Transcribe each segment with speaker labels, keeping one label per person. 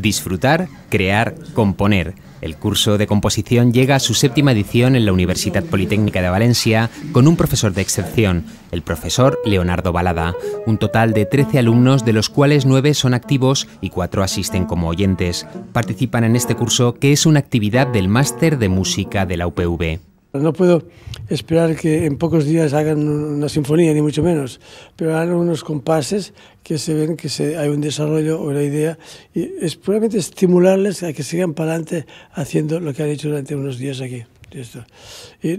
Speaker 1: Disfrutar, crear, componer. El curso de composición llega a su séptima edición en la Universidad Politécnica de Valencia con un profesor de excepción, el profesor Leonardo Balada. Un total de 13 alumnos, de los cuales 9 son activos y 4 asisten como oyentes. Participan en este curso, que es una actividad del Máster de Música de la UPV.
Speaker 2: No puedo esperar que en pocos días hagan una sinfonía, ni mucho menos, pero hay unos compases que se ven que hay un desarrollo o una idea y es puramente estimularles a que sigan para adelante haciendo lo que han hecho durante unos días aquí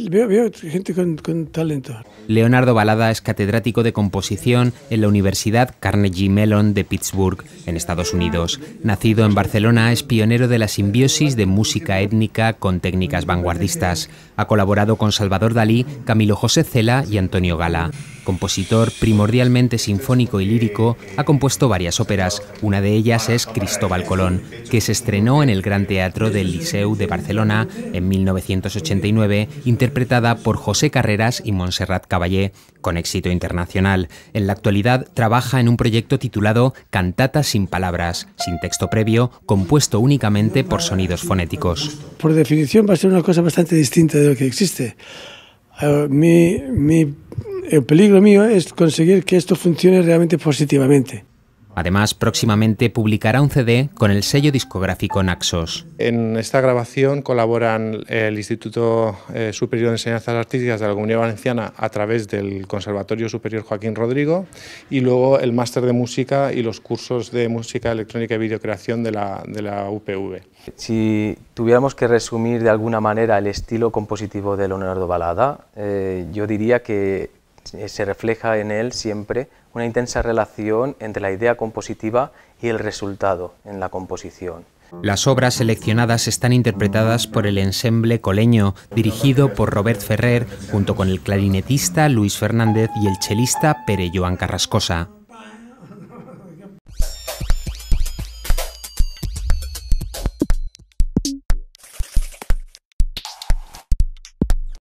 Speaker 2: veo, gente con, talento.
Speaker 1: Leonardo Balada es catedrático de composición en la Universidad Carnegie Mellon de Pittsburgh, en Estados Unidos. Nacido en Barcelona, es pionero de la simbiosis de música étnica con técnicas vanguardistas. Ha colaborado con Salvador Dalí, Camilo José Cela y Antonio Gala. Compositor primordialmente sinfónico y lírico, ha compuesto varias óperas. Una de ellas es Cristóbal Colón, que se estrenó en el Gran Teatro del Liceu de Barcelona en 1989, interpretada por José Carreras y Montserrat Caballé, con éxito internacional. En la actualidad trabaja en un proyecto titulado Cantatas sin palabras, sin texto previo, compuesto únicamente por sonidos fonéticos.
Speaker 2: Por definición va a ser una cosa bastante distinta de lo que existe. mi el peligro mío es conseguir que esto funcione realmente positivamente.
Speaker 1: Además,
Speaker 3: próximamente publicará un
Speaker 1: CD con el sello discográfico Naxos.
Speaker 3: En esta grabación colaboran el Instituto eh, Superior de Enseñanzas Artísticas de la Comunidad Valenciana a través del Conservatorio Superior Joaquín Rodrigo y luego el Máster de Música y los cursos de Música Electrónica y Videocreación de la, UPV. Si tuviéramos que resumir de alguna manera el estilo
Speaker 1: compositivo de Leonardo Balada, eh, yo diría que eh, se refleja en él siempre una intensa relación entre la idea compositiva y el resultado en la composición. Las obras seleccionadas están interpretadas por el ensemble coleño, dirigido por Robert Ferrer, junto con el clarinetista Luis Fernández y el chelista Pere Joan Carrascosa.